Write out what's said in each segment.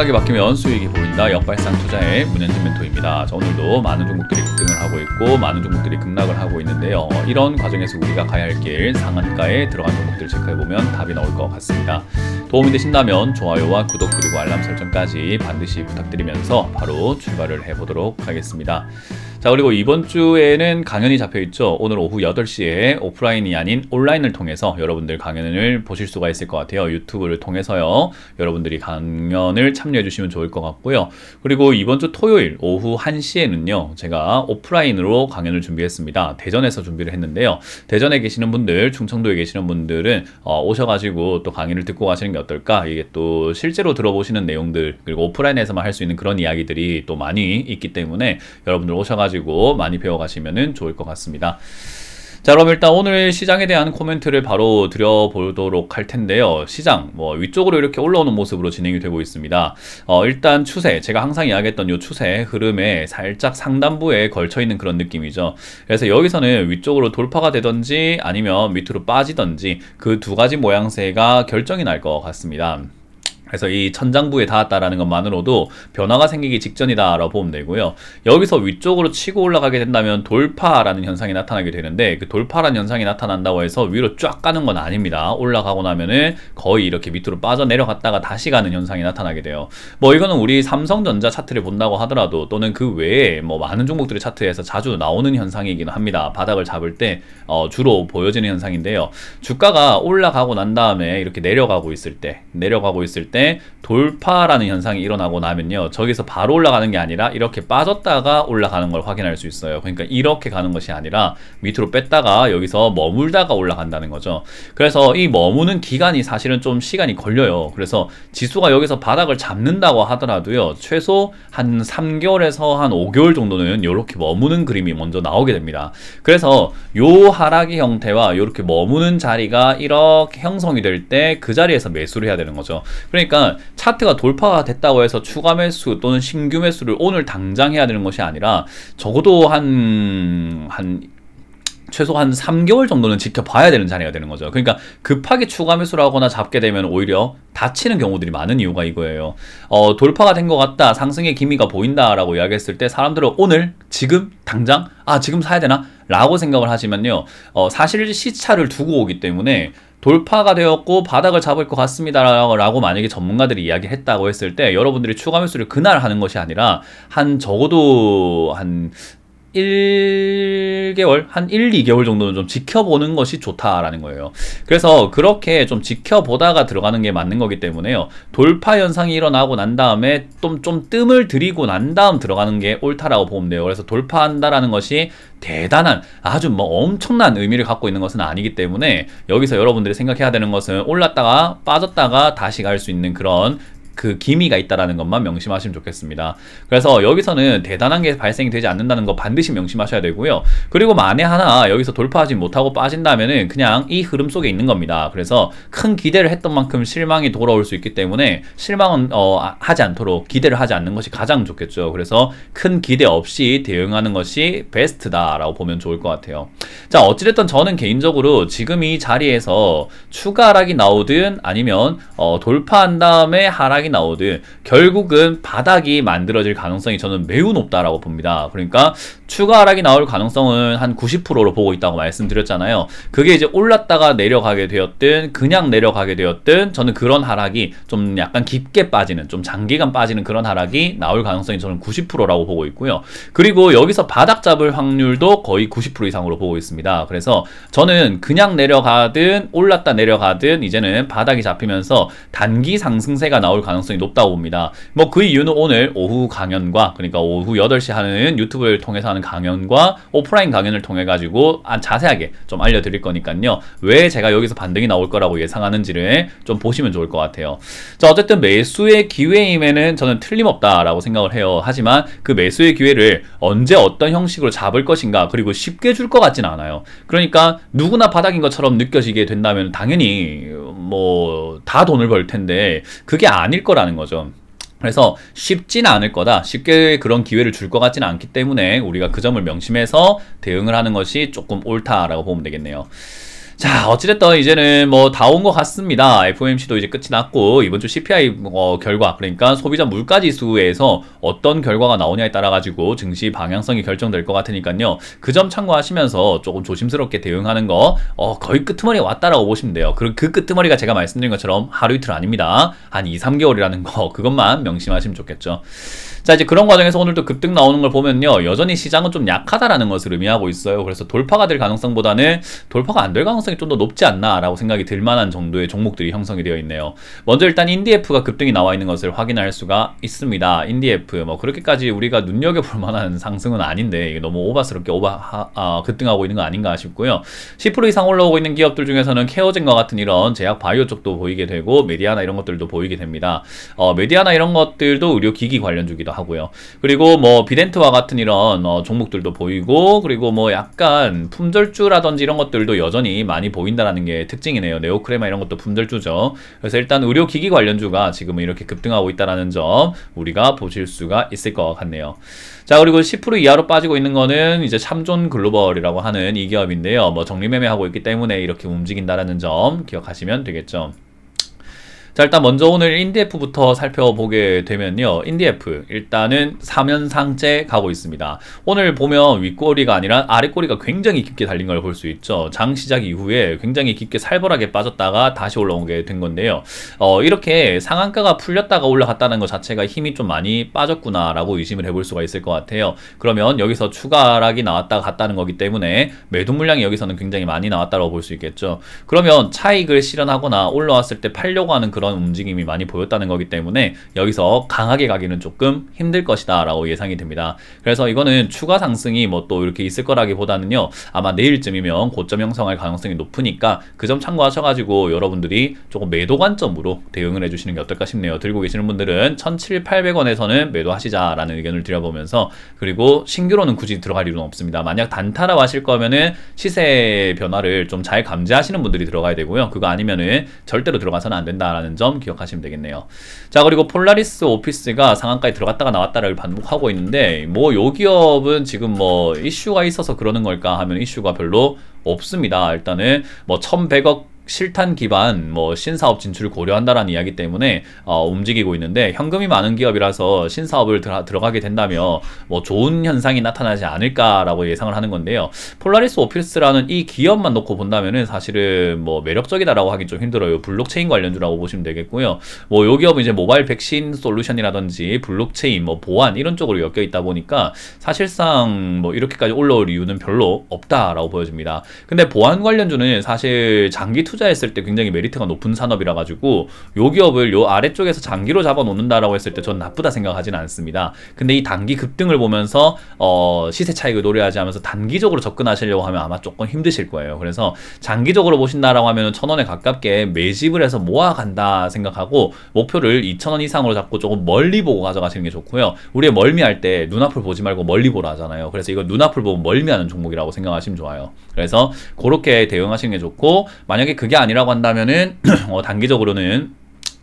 생각이 막히면 수익이 보인다. 역발상 투자의 문현진 멘토입니다. 자, 오늘도 많은 종목들이 급등을 하고 있고 많은 종목들이 급락을 하고 있는데요. 이런 과정에서 우리가 가야 할 길 상한가에 들어간 종목들을 체크해보면 답이 나올 것 같습니다. 도움이 되신다면 좋아요와 구독 그리고 알람 설정까지 반드시 부탁드리면서 바로 출발을 해보도록 하겠습니다. 자 그리고 이번 주에는 강연이 잡혀있죠. 오늘 오후 8시에 오프라인이 아닌 온라인을 통해서 여러분들 강연을 보실 수가 있을 것 같아요. 유튜브를 통해서요. 여러분들이 강연을 참여해 주시면 좋을 것 같고요. 그리고 이번 주 토요일 오후 1시에는요. 제가 오프라인으로 강연을 준비했습니다. 대전에서 준비를 했는데요. 대전에 계시는 분들, 충청도에 계시는 분들은 어, 오셔가지고 또 강의를 듣고 가시는 게 어떨까? 이게 또 실제로 들어보시는 내용들 그리고 오프라인에서만 할 수 있는 그런 이야기들이 또 많이 있기 때문에 여러분들 오셔가지고 가지고 많이 배워가시면 좋을 것 같습니다. 자 그럼 일단 오늘 시장에 대한 코멘트를 바로 드려보도록 할 텐데요 시장 뭐 위쪽으로 이렇게 올라오는 모습으로 진행이 되고 있습니다 어, 일단 추세 제가 항상 이야기했던 요 추세 흐름에 살짝 상단부에 걸쳐 있는 그런 느낌이죠 그래서 여기서는 위쪽으로 돌파가 되던지 아니면 밑으로 빠지던지 그 두 가지 모양새가 결정이 날 것 같습니다 그래서 이 천장부에 닿았다라는 것만으로도 변화가 생기기 직전이다라고 보면 되고요. 여기서 위쪽으로 치고 올라가게 된다면 돌파라는 현상이 나타나게 되는데 그 돌파라는 현상이 나타난다고 해서 위로 쫙 가는 건 아닙니다. 올라가고 나면은 거의 이렇게 밑으로 빠져내려갔다가 다시 가는 현상이 나타나게 돼요. 뭐 이거는 우리 삼성전자 차트를 본다고 하더라도 또는 그 외에 뭐 많은 종목들의 차트에서 자주 나오는 현상이긴 합니다. 바닥을 잡을 때어 주로 보여지는 현상인데요. 주가가 올라가고 난 다음에 이렇게 내려가고 있을 때 내려가고 있을 때 ¿eh? 돌파라는 현상이 일어나고 나면요 저기서 바로 올라가는 게 아니라 이렇게 빠졌다가 올라가는 걸 확인할 수 있어요 그러니까 이렇게 가는 것이 아니라 밑으로 뺐다가 여기서 머물다가 올라간다는 거죠 그래서 이 머무는 기간이 사실은 좀 시간이 걸려요 그래서 지수가 여기서 바닥을 잡는다고 하더라도요 최소 한 3개월에서 한 5개월 정도는 이렇게 머무는 그림이 먼저 나오게 됩니다 그래서 요 하락의 형태와 이렇게 머무는 자리가 이렇게 형성이 될 때 그 자리에서 매수를 해야 되는 거죠 그러니까 차트가 돌파됐다고 해서 추가 매수 또는 신규 매수를 오늘 당장 해야 되는 것이 아니라 적어도 한한 최소한 3개월 정도는 지켜봐야 되는 자리가 되는 거죠. 그러니까 급하게 추가 매수를 하거나 잡게 되면 오히려 다치는 경우들이 많은 이유가 이거예요. 어, 돌파가 된 것 같다, 상승의 기미가 보인다라고 이야기했을 때 사람들은 오늘, 지금, 당장, 아, 지금 사야 되나? 라고 생각을 하시면요 어, 사실 시차를 두고 오기 때문에 돌파가 되었고 바닥을 잡을 것 같습니다라고 만약에 전문가들이 이야기했다고 했을 때 여러분들이 추가 매수를 그날 하는 것이 아니라 한 적어도 한 1개월, 한 1, 2개월 정도는 좀 지켜보는 것이 좋다라는 거예요. 그래서 그렇게 좀 지켜보다가 들어가는 게 맞는 거기 때문에요. 돌파 현상이 일어나고 난 다음에 좀, 좀 뜸을 들이고 난 다음 들어가는 게 옳다라고 보면 돼요. 그래서 돌파한다라는 것이 대단한, 아주 뭐 엄청난 의미를 갖고 있는 것은 아니기 때문에 여기서 여러분들이 생각해야 되는 것은 올랐다가 빠졌다가 다시 갈 수 있는 그런 그 기미가 있다라는 것만 명심하시면 좋겠습니다. 그래서 여기서는 대단한 게 발생이 되지 않는다는 거 반드시 명심하셔야 되고요. 그리고 만에 하나 여기서 돌파하지 못하고 빠진다면은 그냥 이 흐름 속에 있는 겁니다. 그래서 큰 기대를 했던 만큼 실망이 돌아올 수 있기 때문에 실망은 어, 아, 하지 않도록 기대를 하지 않는 것이 가장 좋겠죠. 그래서 큰 기대 없이 대응하는 것이 베스트다라고 보면 좋을 것 같아요. 자 어찌됐든 저는 개인적으로 지금 이 자리에서 추가 하락이 나오든 아니면 어, 돌파한 다음에 하락이 상황이 나오든 결국은 바닥이 만들어질 가능성이 저는 매우 높다라고 봅니다. 그러니까 추가 하락이 나올 가능성은 한 90%로 보고 있다고 말씀드렸잖아요. 그게 이제 올랐다가 내려가게 되었든 그냥 내려가게 되었든 저는 그런 하락이 좀 약간 깊게 빠지는 좀 장기간 빠지는 그런 하락이 나올 가능성이 저는 90%라고 보고 있고요. 그리고 여기서 바닥 잡을 확률도 거의 90% 이상으로 보고 있습니다. 그래서 저는 그냥 내려가든 올랐다 내려가든 이제는 바닥이 잡히면서 단기 상승세가 나올 가능성이 가능성이 높다고 봅니다. 뭐 그 이유는 오늘 오후 강연과 그러니까 오후 8시 하는 유튜브를 통해서 하는 강연과 오프라인 강연을 통해 가지고 아, 자세하게 좀 알려드릴 거니까요. 왜 제가 여기서 반등이 나올 거라고 예상하는지를 좀 보시면 좋을 것 같아요. 자 어쨌든 매수의 기회임에는 저는 틀림없다라고 생각을 해요. 하지만 그 매수의 기회를 언제 어떤 형식으로 잡을 것인가 그리고 쉽게 줄 것 같진 않아요. 그러니까 누구나 바닥인 것처럼 느껴지게 된다면 당연히 뭐다 돈을 벌 텐데 그게 아닐 거라는 거죠. 그래서 쉽진 않을 거다. 쉽게 그런 기회를 줄 것 같지는 않기 때문에 우리가 그 점을 명심해서 대응을 하는 것이 조금 옳다라고 보면 되겠네요. 자 어찌됐든 이제는 뭐 다 온 것 같습니다. FOMC도 이제 끝이 났고 이번 주 CPI 어, 결과 그러니까 소비자 물가지수에서 어떤 결과가 나오냐에 따라 가지고 증시 방향성이 결정될 것 같으니까요. 그 점 참고하시면서 조금 조심스럽게 대응하는 거 어, 거의 끄트머리 왔다라고 보시면 돼요. 그리고 그 끄트머리가 제가 말씀드린 것처럼 하루 이틀 아닙니다. 한 2, 3개월이라는 거 그것만 명심하시면 좋겠죠. 자 이제 그런 과정에서 오늘도 급등 나오는 걸 보면요. 여전히 시장은 좀 약하다라는 것을 의미하고 있어요. 그래서 돌파가 될 가능성보다는 돌파가 안 될 가능성이 가능성이 좀더 높지 않나라고 생각이 들 만한 정도의 종목들이 형성이 되어 있네요. 먼저 일단 인디에프가 급등이 나와 있는 것을 확인할 수가 있습니다. 인디에프뭐 그렇게까지 우리가 눈여겨볼 만한 상승은 아닌데 이게 너무 오바스럽게 오바 하, 아, 급등하고 있는 거 아닌가 싶고요. 10% 이상 올라오고 있는 기업들 중에서는 케어젠과 같은 이런 제약 바이오 쪽도 보이게 되고 메디아나 이런 것들도 보이게 됩니다. 어, 메디아나 이런 것들도 의료기기 관련주기도 하고요. 그리고 뭐 비덴트와 같은 이런 어, 종목들도 보이고 그리고 뭐 약간 품절주라든지 이런 것들도 여전히 많이 많이 보인다라는 게 특징이네요. 네오크레마 이런 것도 품절주죠. 그래서 일단 의료기기 관련주가 지금은 이렇게 급등하고 있다라는 점 우리가 보실 수가 있을 것 같네요. 자 그리고 10% 이하로 빠지고 있는 거는 이제 참존 글로벌이라고 하는 이 기업인데요. 뭐 정리매매하고 있기 때문에 이렇게 움직인다라는 점 기억하시면 되겠죠. 자 일단 먼저 오늘 인디에프부터 살펴보게 되면요 인디에프 일단은 3연상째 가고 있습니다 오늘 보면 윗꼬리가 아니라 아랫꼬리가 굉장히 깊게 달린 걸 볼 수 있죠 장 시작 이후에 굉장히 깊게 살벌하게 빠졌다가 다시 올라오게 된 건데요 어, 이렇게 상한가가 풀렸다가 올라갔다는 것 자체가 힘이 좀 많이 빠졌구나 라고 의심을 해볼 수가 있을 것 같아요 그러면 여기서 추가락이 나왔다 갔다는 거기 때문에 매도 물량이 여기서는 굉장히 많이 나왔다고 볼 수 있겠죠 그러면 차익을 실현하거나 올라왔을 때 팔려고 하는 그런 그런 움직임이 많이 보였다는 거기 때문에 여기서 강하게 가기는 조금 힘들 것이다 라고 예상이 됩니다. 그래서 이거는 추가 상승이 뭐 또 이렇게 있을 거라기보다는요. 아마 내일쯤이면 고점 형성할 가능성이 높으니까 그 점 참고하셔가지고 여러분들이 조금 매도 관점으로 대응을 해주시는 게 어떨까 싶네요. 들고 계시는 분들은 17,800원에서는 매도하시자라는 의견을 드려보면서 그리고 신규로는 굳이 들어갈 일은 없습니다. 만약 단타라 하실 거면은 시세 변화를 좀 잘 감지하시는 분들이 들어가야 되고요. 그거 아니면은 절대로 들어가서는 안 된다라는 있다는 점 기억하시면 되겠네요. 자 그리고 폴라리스 오피스가 상한가에 들어갔다가 나왔다를 반복하고 있는데 뭐 요 기업은 지금 뭐 이슈가 있어서 그러는 걸까 하면 이슈가 별로 없습니다. 일단은 뭐 1100억 실탄 기반 뭐 신사업 진출을 고려한다라는 이야기 때문에 어, 움직이고 있는데 현금이 많은 기업이라서 신사업을 들어, 들어가게 된다면뭐 좋은 현상이 나타나지 않을까라고 예상을 하는 건데요. 폴라리스 오피스라는 이 기업만 놓고 본다면 사실은 뭐 매력적이다라고 하기좀 힘들어요. 블록체인 관련주라고 보시면 되겠고요. 뭐요 기업은 이제 모바일 백신 솔루션이라든지 블록체인 뭐 보안 이런 쪽으로 엮여 있다 보니까 사실상 뭐 이렇게까지 올라올 이유는 별로 없다라고 보여집니다. 근데 보안 관련주는 사실 장기 투자 투자했을 때 굉장히 메리트가 높은 산업이라 가지고 요 기업을 요 아래쪽에서 장기로 잡아 놓는다라고 했을 때 전 나쁘다 생각하진 않습니다. 근데 이 단기 급등을 보면서 어, 시세 차익을 노려야지 하면서 단기적으로 접근하시려고 하면 아마 조금 힘드실 거예요. 그래서 장기적으로 보신다라고 하면은 천 원에 가깝게 매집을 해서 모아간다 생각하고 목표를 이천 원 이상으로 잡고 조금 멀리 보고 가져가시는 게 좋고요. 우리의 멀미할 때 눈앞을 보지 말고 멀리 보라 하잖아요. 그래서 이거 눈앞을 보면 멀미하는 종목이라고 생각하시면 좋아요. 그래서 그렇게 대응하시는 게 좋고 만약에 그게 그게 아니라고 한다면은 어, 단기적으로는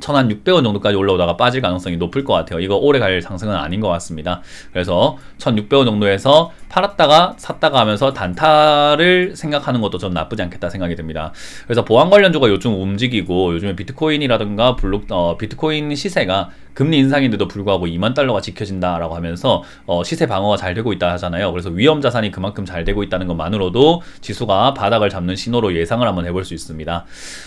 1 600원 정도까지 올라오다가 빠질 가능성이 높을 것 같아요. 이거 오래 갈 상승은 아닌 것 같습니다. 그래서 1600원 정도에서 팔았다가 샀다가 하면서 단타를 생각하는 것도 전 나쁘지 않겠다 생각이 듭니다. 그래서 보안 관련주가 요즘 움직이고 요즘에 비트코인이라든가 블록 어, 비트코인 시세가 금리 인상인데도 불구하고 2만 달러가 지켜진다라고 하면서 어, 시세 방어가 잘 되고 있다 하잖아요. 그래서 위험 자산이 그만큼 잘 되고 있다는 것만으로도 지수가 바닥을 잡는 신호로 예상을 한번 해볼 수 있습니다.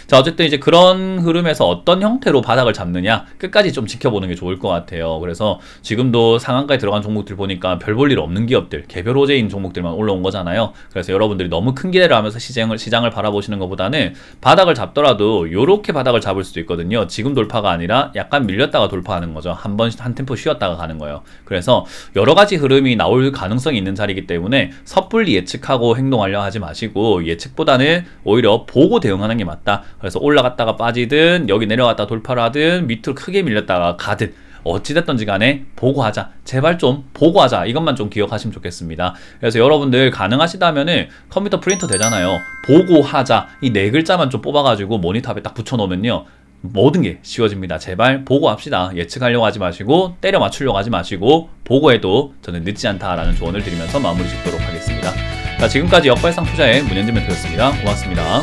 자 어쨌든 이제 그런 흐름에서 어떤 형태로 바닥을 잡느냐 끝까지 좀 지켜보는 게 좋을 것 같아요. 그래서 지금도 상한가에 들어간 종목들 보니까 별 볼 일 없는 기업들 개별 호재인 종목들만 올라온 거잖아요. 그래서 여러분들이 너무 큰 기대를 하면서 시장을 시장을 바라보시는 것보다는 바닥을 잡더라도 이렇게 바닥을 잡을 수도 있거든요. 지금 돌파가 아니라 약간 밀렸다가 돌파하는 거죠. 한번한 템포 쉬었다가 가는 거예요. 그래서 여러 가지 흐름이 나올 가능성이 있는 자리이기 때문에 섣불리 예측하고 행동하려 하지 마시고 예측보다는 오히려 보고 대응하는 게 맞다. 그래서 올라갔다가 빠지든 여기 내려갔다 돌파 돌파라든 밑으로 크게 밀렸다가 가든 어찌됐든지 간에 보고하자 제발 좀 보고하자 이것만 좀 기억하시면 좋겠습니다 그래서 여러분들 가능하시다면 은 컴퓨터 프린터 되잖아요 보고하자 이 네 글자만 좀 뽑아가지고 모니터 앞에 딱 붙여놓으면요 모든 게 쉬워집니다. 제발 보고합시다. 예측하려고 하지 마시고 때려 맞추려고 하지 마시고 보고해도 저는 늦지 않다라는 조언을 드리면서 마무리 짓도록 하겠습니다. 자, 지금까지 역발상 투자의 문현진 멘토였습니다. 고맙습니다.